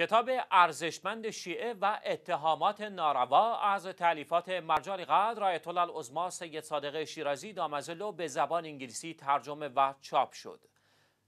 کتاب ارزشمند شیعه و اتهامات ناروا از تعلیفات مرجان قدر آیت الله العظما سید صادق شیرازی دامزلو به زبان انگلیسی ترجمه و چاپ شد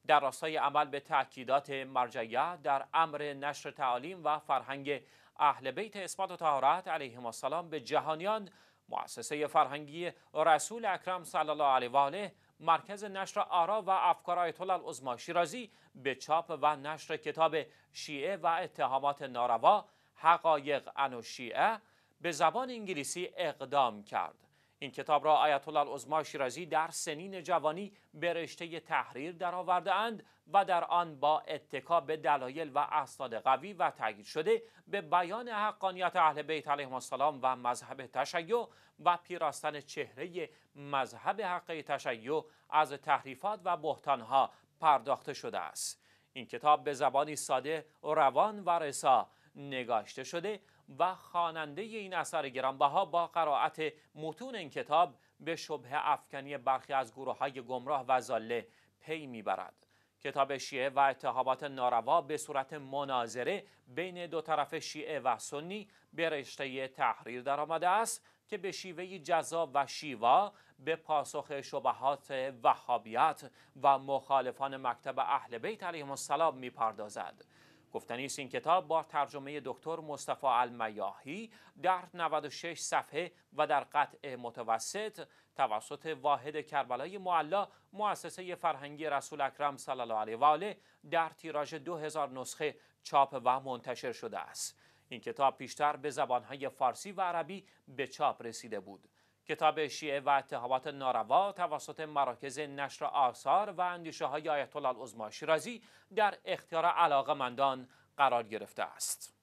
در راستای عمل به تأکیدات مرجعیه در امر نشر تعالیم و فرهنگ اهل بیت اثبات و طهارت علیهم السلام به جهانیان مؤسسه فرهنگی رسول اکرم صلی الله علیه و آله مرکز نشر آرا و افکار آیت الله شیرازی به چاپ و نشر کتاب شیعه و اتهامات ناروا حقایق انو شیعه به زبان انگلیسی اقدام کرد این کتاب را آیت الله شیرازی در سنین جوانی به رشته تحریر درآورده اند و در آن با اتکا به دلایل و اسناد قوی و تأیید شده به بیان حقانیت اهل بیت علیهم السلام و مذهب تشیع و پیراستن چهره مذهب حق تشیع از تحریفات و بهتانها پرداخته شده است این کتاب به زبانی ساده روان و رسا نگاشته شده و خواننده این اثر گرانبها با قرائت متون این کتاب به شبه افکنی برخی از گروه های گمراه و زاله پی میبرد کتاب شیعه و اتهامات ناروا به صورت مناظره بین دو طرف شیعه و سنی به رشته تحریر درآمده است که به شیوه جذاب و شیوا به پاسخ شبهات وهابیت و مخالفان مکتب اهل بیت علیهم السلام میپردازد گفتنیست این کتاب با ترجمه دکتر مصطفی المیاهی در 96 صفحه و در قطع متوسط توسط واحد کربلای معلا مؤسسه فرهنگی رسول اکرم صلی الله علیه و آله در تیراژ 2000 نسخه چاپ و منتشر شده است این کتاب پیشتر به زبانهای فارسی و عربی به چاپ رسیده بود کتاب شیعه و اتهامات ناروا توسط مراکز نشر آثار و اندیشه های آیت الله شیرازی در اختیار مندان قرار گرفته است.